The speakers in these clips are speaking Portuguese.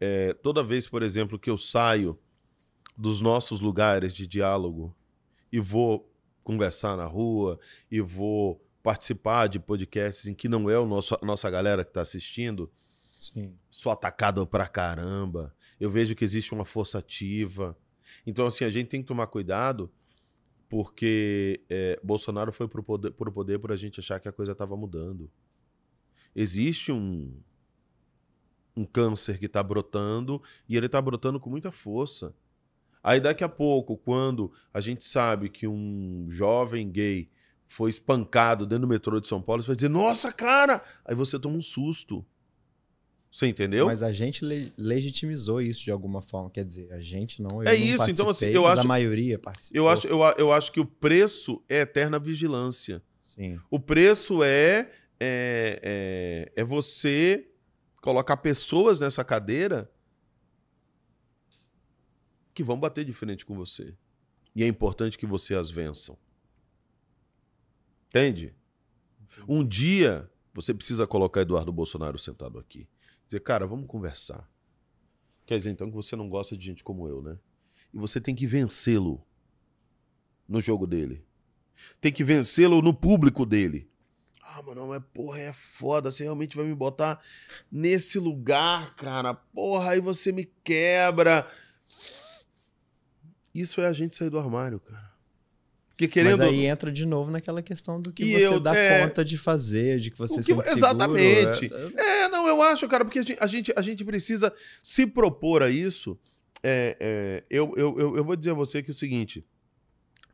é, toda vez, por exemplo, que eu saio dos nossos lugares de diálogo e vou conversar na rua e vou participar de podcasts em que não é o nosso, a nossa galera que está assistindo, Sim. sou atacado pra caramba. Eu vejo que existe uma força ativa. Então, assim, a gente tem que tomar cuidado porque é, Bolsonaro foi pro poder, pro poder por a gente achar que a coisa estava mudando. Existe um, um câncer que está brotando e ele está brotando com muita força. Aí daqui a pouco, quando a gente sabe que um jovem gay foi espancado dentro do metrô de São Paulo, você vai dizer, nossa, cara! Aí você toma um susto. Você entendeu? Mas a gente le legitimizou isso de alguma forma, quer dizer, a gente não. é isso, então assim, eu acho. a maioria participou. Eu acho, eu, eu acho que o preço é eterna vigilância. Sim. O preço é, é, é, é você colocar pessoas nessa cadeira que vão bater de frente com você. E é importante que você as vençam. Entende? Um dia você precisa colocar Eduardo Bolsonaro sentado aqui. Dizer, cara, vamos conversar. Quer dizer, então, que você não gosta de gente como eu, né? E você tem que vencê-lo no jogo dele. Tem que vencê-lo no público dele ah, mano, mas porra, é foda, você realmente vai me botar nesse lugar, cara, porra, aí você me quebra. Isso é a gente sair do armário, cara. Porque querendo... Mas aí entra de novo naquela questão do que e você eu, dá é... conta de fazer, de que você que... Exatamente. Seguro, é, é... é... não, eu acho, cara, porque a gente, a gente precisa se propor a isso. É, é, eu, eu, eu, eu vou dizer a você que é o seguinte,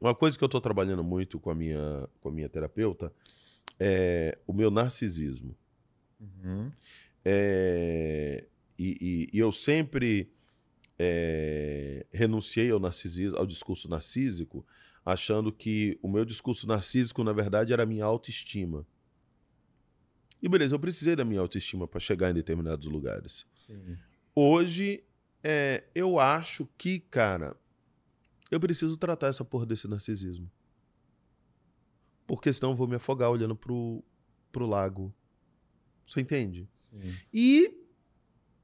uma coisa que eu estou trabalhando muito com a minha, com a minha terapeuta é, o meu narcisismo. Uhum. É, e, e, e, eu sempre é, renunciei ao narcisismo, ao discurso narcísico, achando que o meu discurso narcísico, na verdade, era a minha autoestima. E beleza, eu precisei da minha autoestima para chegar em determinados lugares. Sim. Hoje, é, eu acho que, cara, eu preciso tratar essa porra desse narcisismo porque senão eu vou me afogar olhando pro, pro lago. Você entende? Sim. E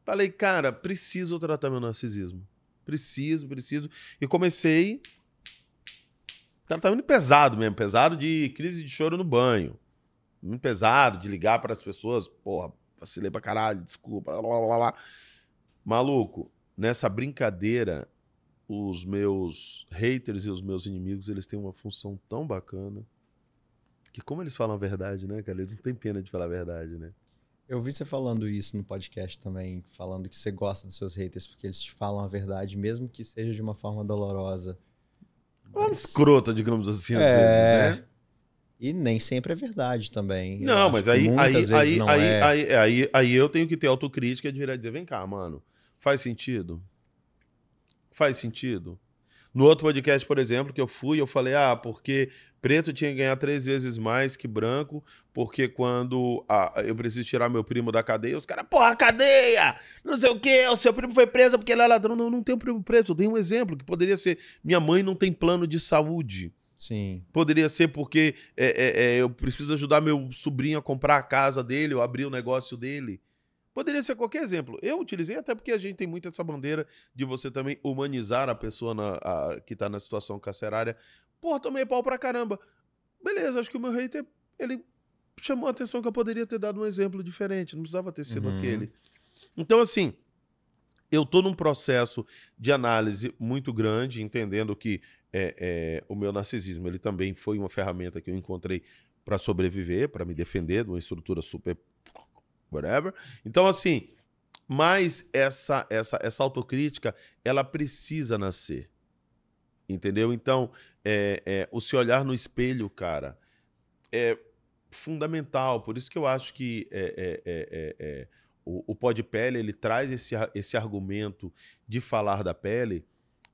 falei, cara, preciso tratar meu narcisismo. Preciso, preciso. E comecei. Tratamento pesado mesmo, pesado de crise de choro no banho. Muito pesado, de ligar para as pessoas, porra, vacilei pra caralho, desculpa, blá, blá, blá. Maluco, nessa brincadeira, os meus haters e os meus inimigos, eles têm uma função tão bacana que como eles falam a verdade, né, cara? Eles não têm pena de falar a verdade, né? Eu vi você falando isso no podcast também, falando que você gosta dos seus haters, porque eles te falam a verdade, mesmo que seja de uma forma dolorosa. É uma mas... escrota, digamos assim, às é. vezes, né? E nem sempre é verdade também. Não, mas aí aí aí, não aí, é. aí, é, aí, aí, eu tenho que ter autocrítica de virar e dizer: vem cá, mano, faz sentido? Faz sentido? No outro podcast, por exemplo, que eu fui, eu falei, ah, porque preto tinha que ganhar três vezes mais que branco, porque quando ah, eu preciso tirar meu primo da cadeia, os caras, porra, cadeia! Não sei o quê, o seu primo foi preso porque ele é ladrão. Não, não tem um primo preso. Eu dei um exemplo que poderia ser: minha mãe não tem plano de saúde. Sim. Poderia ser porque é, é, é, eu preciso ajudar meu sobrinho a comprar a casa dele, ou abrir o negócio dele. Poderia ser qualquer exemplo. Eu utilizei até porque a gente tem muito essa bandeira de você também humanizar a pessoa na, a, que tá na situação carcerária. Porra, tomei pau pra caramba. Beleza, acho que o meu hater, ele chamou a atenção que eu poderia ter dado um exemplo diferente. Não precisava ter sido uhum. aquele. Então, assim, eu tô num processo de análise muito grande, entendendo que é, é, o meu narcisismo ele também foi uma ferramenta que eu encontrei para sobreviver, para me defender de uma estrutura super whatever. Então, assim, mas essa, essa, essa autocrítica, ela precisa nascer. Entendeu? Então, é, é, o se olhar no espelho, cara, é fundamental. Por isso que eu acho que é é, é, é, é, o, o pó de pele ele traz esse, esse argumento de falar da pele,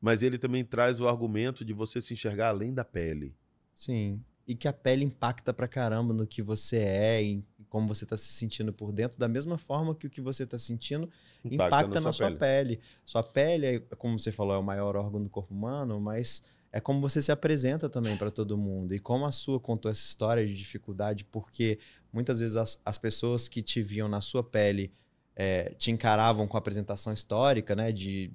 mas ele também traz o argumento de você se enxergar além da pele. Sim. E que a pele impacta pra caramba no que você é, em como você está se sentindo por dentro, da mesma forma que o que você está sentindo impacta, impacta na sua, sua pele. pele. Sua pele, é, como você falou, é o maior órgão do corpo humano, mas é como você se apresenta também para todo mundo. E como a sua contou essa história de dificuldade, porque muitas vezes as, as pessoas que te viam na sua pele é, te encaravam com a apresentação histórica, né? De,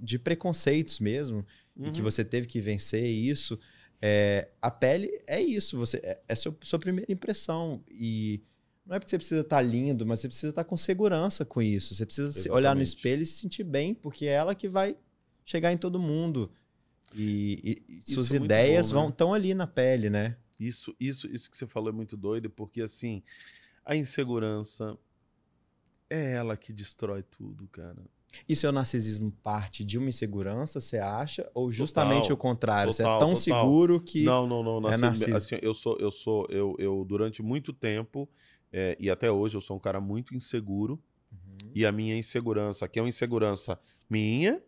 de preconceitos mesmo, uhum. e que uhum. você teve que vencer isso. É, a pele é isso, você é, é seu, sua primeira impressão. E não é porque você precisa estar tá lindo, mas você precisa estar tá com segurança com isso. Você precisa olhar no espelho e se sentir bem, porque é ela que vai chegar em todo mundo. E, e, e suas é ideias bom, né? vão estão ali na pele, né? Isso, isso, isso que você falou é muito doido, porque assim, a insegurança é ela que destrói tudo, cara. E seu narcisismo parte de uma insegurança, você acha? Ou justamente total, o contrário? Total, você é tão total. seguro que. Não, não, não. é narciso. Assim, eu sou, eu sou, eu, eu durante muito tempo, é, e até hoje, eu sou um cara muito inseguro. Uhum. E a minha insegurança, que é uma insegurança minha,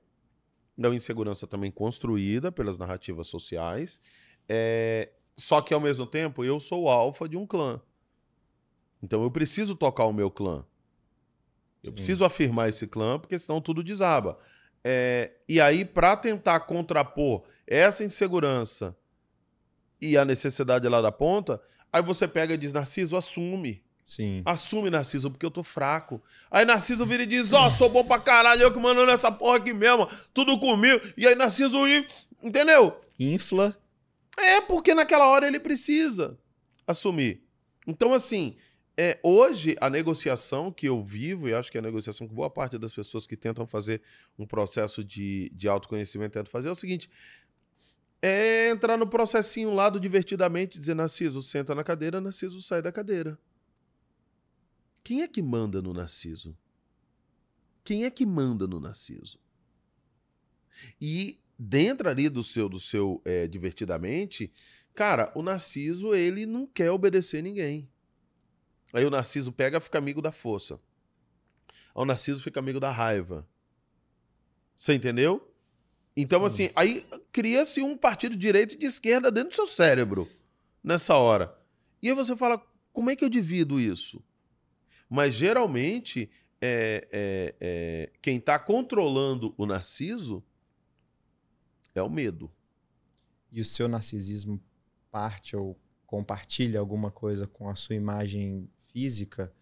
é uma insegurança também construída pelas narrativas sociais. É, só que ao mesmo tempo, eu sou o alfa de um clã. Então eu preciso tocar o meu clã. Eu Sim. preciso afirmar esse clã, porque senão tudo desaba. É, e aí, para tentar contrapor essa insegurança e a necessidade lá da ponta, aí você pega e diz: Narciso, assume. Sim. Assume, Narciso, porque eu tô fraco. Aí Narciso vira e diz: Ó, oh, sou bom pra caralho, eu que mando nessa porra aqui mesmo, tudo comigo. E aí Narciso, entendeu? Infla. É, porque naquela hora ele precisa assumir. Então, assim, é, hoje, a negociação que eu vivo, e acho que é a negociação que boa parte das pessoas que tentam fazer um processo de, de autoconhecimento tentam fazer, é o seguinte: é entrar no processinho lá do divertidamente, dizer, Narciso, senta na cadeira, Narciso sai da cadeira. Quem é que manda no Narciso? Quem é que manda no Narciso? E dentro ali do seu, do seu é, divertidamente, cara, o Narciso, ele não quer obedecer ninguém. Aí o Narciso pega, e fica amigo da força. Aí o Narciso fica amigo da raiva. Você entendeu? Então, Sim. assim, aí cria-se um partido de direita e de esquerda dentro do seu cérebro nessa hora. E aí você fala, como é que eu divido isso? Mas geralmente, é, é, é quem está controlando o narciso é o medo. E o seu narcisismo parte ou compartilha alguma coisa com a sua imagem física,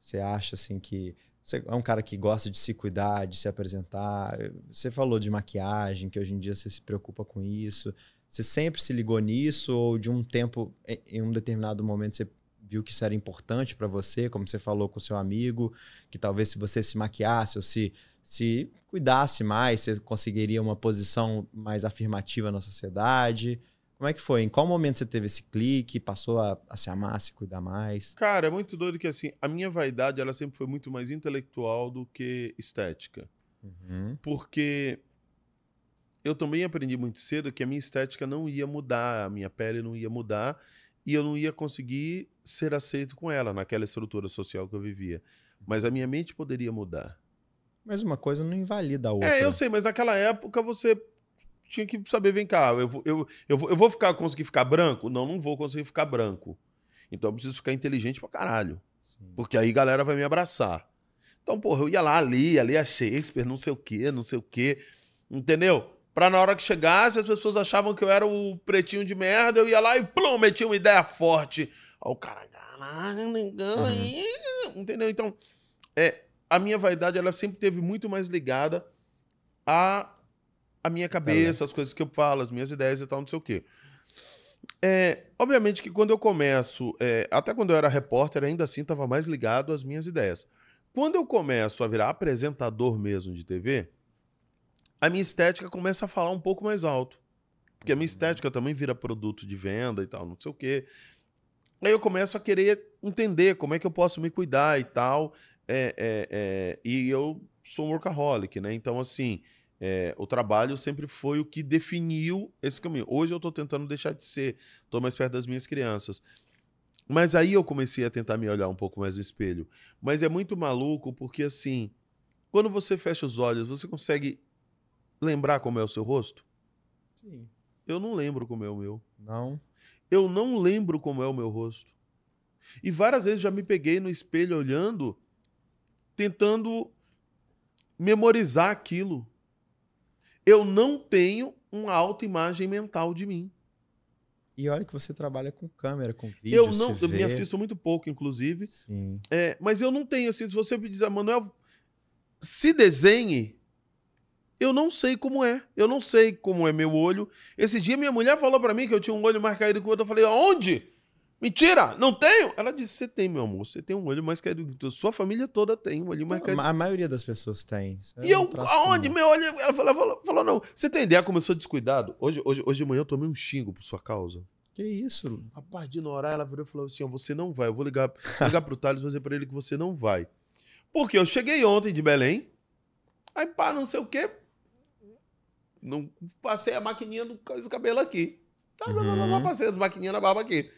você acha assim que você é um cara que gosta de se cuidar, de se apresentar. Você falou de maquiagem, que hoje em dia você se preocupa com isso. Você sempre se ligou nisso ou de um tempo, em um determinado momento, você viu que isso era importante para você, como você falou com o seu amigo, que talvez se você se maquiasse ou se, se cuidasse mais, você conseguiria uma posição mais afirmativa na sociedade. Como é que foi? Em qual momento você teve esse clique? Passou a, a se amar, a se cuidar mais? Cara, é muito doido que assim, a minha vaidade ela sempre foi muito mais intelectual do que estética. Uhum. Porque eu também aprendi muito cedo que a minha estética não ia mudar, a minha pele não ia mudar e eu não ia conseguir ser aceito com ela naquela estrutura social que eu vivia. Mas a minha mente poderia mudar. Mas uma coisa não invalida a outra. É, eu sei, mas naquela época você tinha que saber, vem cá, eu, vou, eu, eu, vou, eu vou ficar, conseguir ficar branco? Não, não vou conseguir ficar branco. Então eu preciso ficar inteligente pra caralho. Sim. Porque aí a galera vai me abraçar. Então, porra, eu ia lá, ali, ali a Shakespeare, não sei o quê, não sei o quê. Entendeu? Pra na hora que chegasse, as pessoas achavam que eu era o pretinho de merda, eu ia lá e plum, metia uma ideia forte. Ó, o cara, caralho, negão, uhum. entendeu? Então, é, a minha vaidade, ela sempre teve muito mais ligada a a minha tá cabeça, as coisas que eu falo, as minhas ideias e tal, não sei o quê. É, obviamente que quando eu começo, é, até quando eu era repórter, ainda assim estava mais ligado às minhas ideias. Quando eu começo a virar apresentador mesmo de TV, a minha estética começa a falar um pouco mais alto. Porque a minha uhum. estética também vira produto de venda e tal, não sei o quê. Aí eu começo a querer entender como é que eu posso me cuidar e tal. É, é, é e eu sou um workaholic, né? Então, assim, é, o trabalho sempre foi o que definiu esse caminho. Hoje eu estou tentando deixar de ser, estou mais perto das minhas crianças. Mas aí eu comecei a tentar me olhar um pouco mais no espelho. Mas é muito maluco porque, assim, quando você fecha os olhos, você consegue lembrar como é o seu rosto? Sim. Eu não lembro como é o meu. Não. Eu não lembro como é o meu rosto. E várias vezes já me peguei no espelho olhando, tentando memorizar aquilo eu não tenho uma autoimagem mental de mim. E olha que você trabalha com câmera, com vídeo. Eu não, eu me assisto muito pouco, inclusive. Sim. É, mas eu não tenho, assim, se você me dizer, Manuel, se desenhe, eu não sei como é. Eu não sei como é meu olho. Esse dia minha mulher falou para mim que eu tinha um olho mais caído que o outro. Eu falei, onde? Mentira, não tenho. Ela disse: Você tem, meu amor. Você tem um olho mais caído que Sua família toda tem um olho mais caído. A maioria das pessoas tem. Eu é e eu, aonde? Meu olho. Ela falou, falou, falou, não. Você tem ideia como eu sou descuidado? Hoje, hoje, hoje de manhã eu tomei um xingo por sua causa. Que isso? Rapaz, de Norá, ela virou e falou assim: ó, Você não vai. Eu vou ligar, ligar pro Thales e dizer pra ele que você não vai. Porque eu cheguei ontem de Belém. Aí, pá, não sei o quê. Não, passei a maquininha do cabelo aqui. Tá, uhum. passei as maquininhas na barba aqui.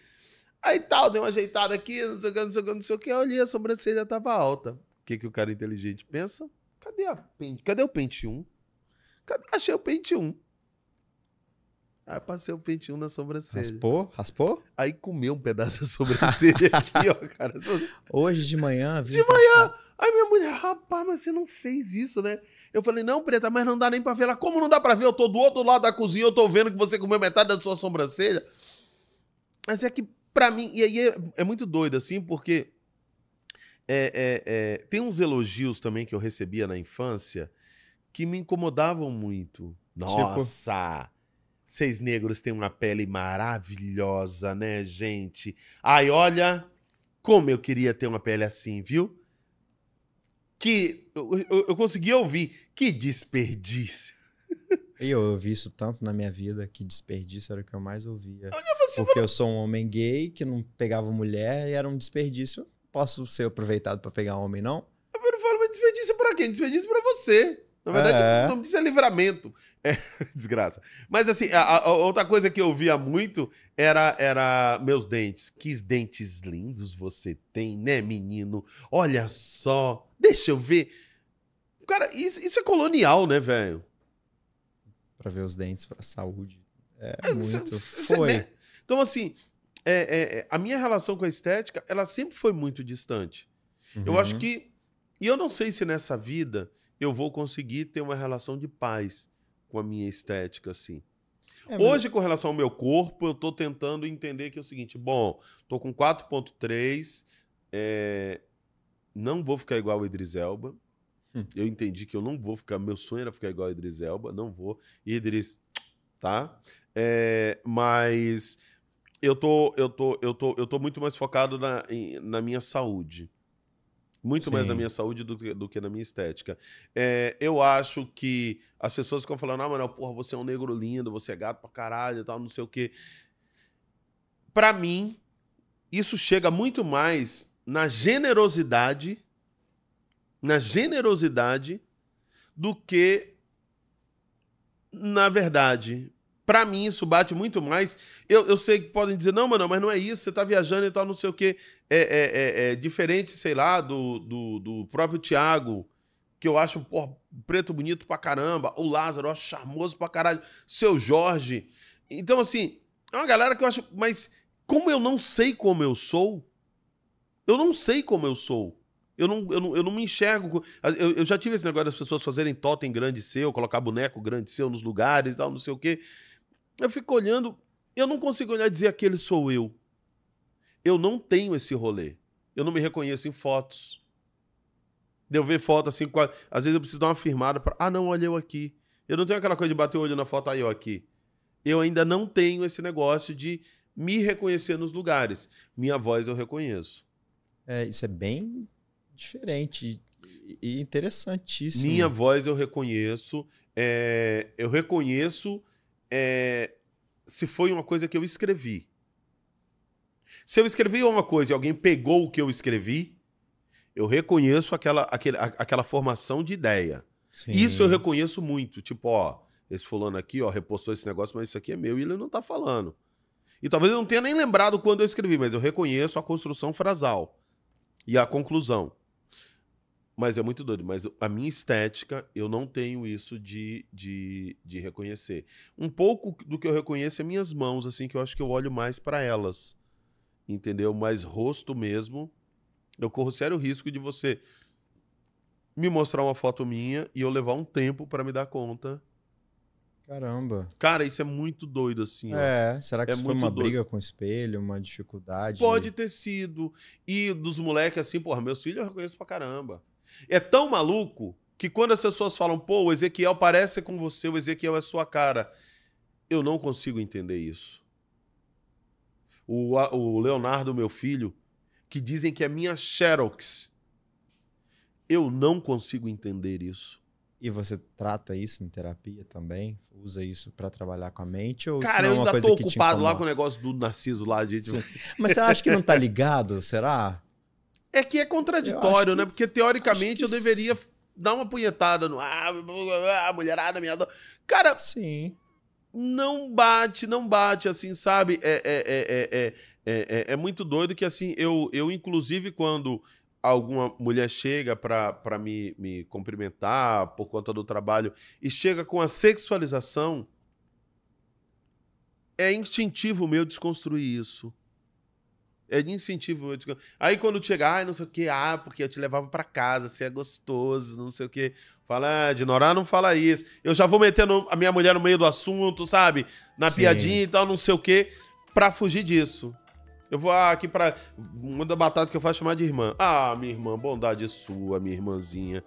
Aí tal, deu uma ajeitada aqui, não sei o que, não sei o que, não sei o que. Eu olhei, a sobrancelha tava alta. O que, que o cara inteligente pensa? Cadê, a pente? Cadê o pente 1? Cadê? Achei o pente 1. Aí passei o pente 1 na sobrancelha. Raspou? Raspou? Aí comeu um pedaço da sobrancelha aqui, ó, cara. Hoje de manhã, viu? De manhã! Tá. Aí minha mulher, rapaz, mas você não fez isso, né? Eu falei, não, preta, mas não dá nem pra ver. Ela, como não dá pra ver? Eu tô do outro lado da cozinha, eu tô vendo que você comeu metade da sua sobrancelha. Mas é que para mim, e aí é, é, muito doido, assim, porque é, é, é, tem uns elogios também que eu recebia na infância que me incomodavam muito. Tipo? Nossa! Vocês negros têm uma pele maravilhosa, né, gente? Ai, olha, como eu queria ter uma pele assim, viu? Que eu, eu, eu consegui ouvir. Que desperdício! E eu ouvi isso tanto na minha vida que desperdício era o que eu mais ouvia. Olha, você Porque eu sou um homem gay que não pegava mulher e era um desperdício. Posso ser aproveitado para pegar homem, não? Eu não falo, mas desperdício é para quem? Desperdício é para você. Na verdade, é. o é livramento. É, desgraça. Mas assim, a, a outra coisa que eu via muito era, era meus dentes. Que dentes lindos você tem, né, menino? Olha só. Deixa eu ver. Cara, isso, isso é colonial, né, velho? para ver os dentes, para saúde. É, é muito. Cê, cê foi. Né? Então, assim, é, é, é, a minha relação com a estética, ela sempre foi muito distante. Uhum. Eu acho uhum. que. E eu não sei se nessa vida eu vou conseguir ter uma relação de paz com a minha estética, assim. É Hoje, mesmo. com relação ao meu corpo, eu estou tentando entender que é o seguinte: bom, estou com 4,3, é, não vou ficar igual o Idris Elba, Hum. Eu entendi que eu não vou ficar. Meu sonho era ficar igual a Idris Elba, não vou. Idris, tá? É, mas eu tô, eu, tô, eu, tô, eu tô muito mais focado na, na minha saúde. Muito Sim. mais na minha saúde do que, do que na minha estética. É, eu acho que as pessoas ficam falando, ah, mano, porra, você é um negro lindo, você é gato pra caralho e tal, não sei o quê. Pra mim, isso chega muito mais na generosidade na generosidade do que na verdade. Para mim, isso bate muito mais. Eu, eu sei que podem dizer, não, mano, mas não é isso, você tá viajando e tal, não sei o quê. É, é, é, é diferente, sei lá, do, do, do próprio Tiago, que eu acho porra, preto bonito pra caramba. O Lázaro, eu acho charmoso pra caralho. Seu Jorge. Então, assim, é uma galera que eu acho. Mas como eu não sei como eu sou, eu não sei como eu sou. Eu não, eu não, eu não me enxergo. Eu, eu, já tive esse negócio das pessoas fazerem totem grande seu, colocar boneco grande seu nos lugares e tal, não sei o quê. Eu fico olhando, eu não consigo olhar e dizer aquele sou eu. Eu não tenho esse rolê. Eu não me reconheço em fotos. De eu ver foto assim, às vezes eu preciso dar uma firmada para. Ah, não, olha eu aqui. Eu não tenho aquela coisa de bater o olho na foto, aí ah, eu aqui. Eu ainda não tenho esse negócio de me reconhecer nos lugares. Minha voz eu reconheço. É, isso é bem diferente e interessantíssimo. Minha voz eu reconheço. É, eu reconheço é, se foi uma coisa que eu escrevi. Se eu escrevi uma coisa e alguém pegou o que eu escrevi, eu reconheço aquela, aquele, aquela formação de ideia. Sim. Isso eu reconheço muito. Tipo, ó, esse fulano aqui, ó, repostou esse negócio, mas isso aqui é meu e ele não tá falando. E talvez eu não tenha nem lembrado quando eu escrevi, mas eu reconheço a construção frasal e a conclusão. Mas é muito doido. Mas a minha estética, eu não tenho isso de, de, de reconhecer. Um pouco do que eu reconheço é minhas mãos, assim, que eu acho que eu olho mais para elas. Entendeu? Mas rosto mesmo, eu corro sério risco de você me mostrar uma foto minha e eu levar um tempo para me dar conta. Caramba. Cara, isso é muito doido, assim. É, ó. será que é isso foi uma doido. briga com o espelho, uma dificuldade? Pode ter sido. E dos moleques, assim, porra, meus filhos eu reconheço pra caramba. É tão maluco que quando as pessoas falam, pô, o Ezequiel parece com você, o Ezequiel é sua cara. Eu não consigo entender isso. O, o Leonardo, meu filho, que dizem que é minha Xerox. Eu não consigo entender isso. E você trata isso em terapia também? Usa isso para trabalhar com a mente? Ou Cara, é eu ainda tô ocupado lá com o negócio do Narciso lá, gente. Tipo Mas você acha que não tá ligado? Será? É que é contraditório, né? que, né? Porque teoricamente eu deveria sim. dar uma punhetada no. Ah, mulherada, minha. dor. Cara. Sim. Não bate, não bate, assim, sabe? É, é, é, é, é, é, é, é muito doido que, assim, eu, eu inclusive, quando alguma mulher chega para me, me cumprimentar por conta do trabalho e chega com a sexualização, é instintivo meu desconstruir isso. É de incentivo. aí quando chegar, ah, não sei o que, ah, porque eu te levava para casa, você é gostoso, não sei o que. Fala, ah, de Norá não fala isso. Eu já vou metendo a minha mulher no meio do assunto, sabe? Na Sim. piadinha e tal, não sei o que, pra fugir disso. Eu vou ah, aqui pra. Uma da batata que eu faço é chamar de irmã. Ah, minha irmã, bondade sua, minha irmãzinha.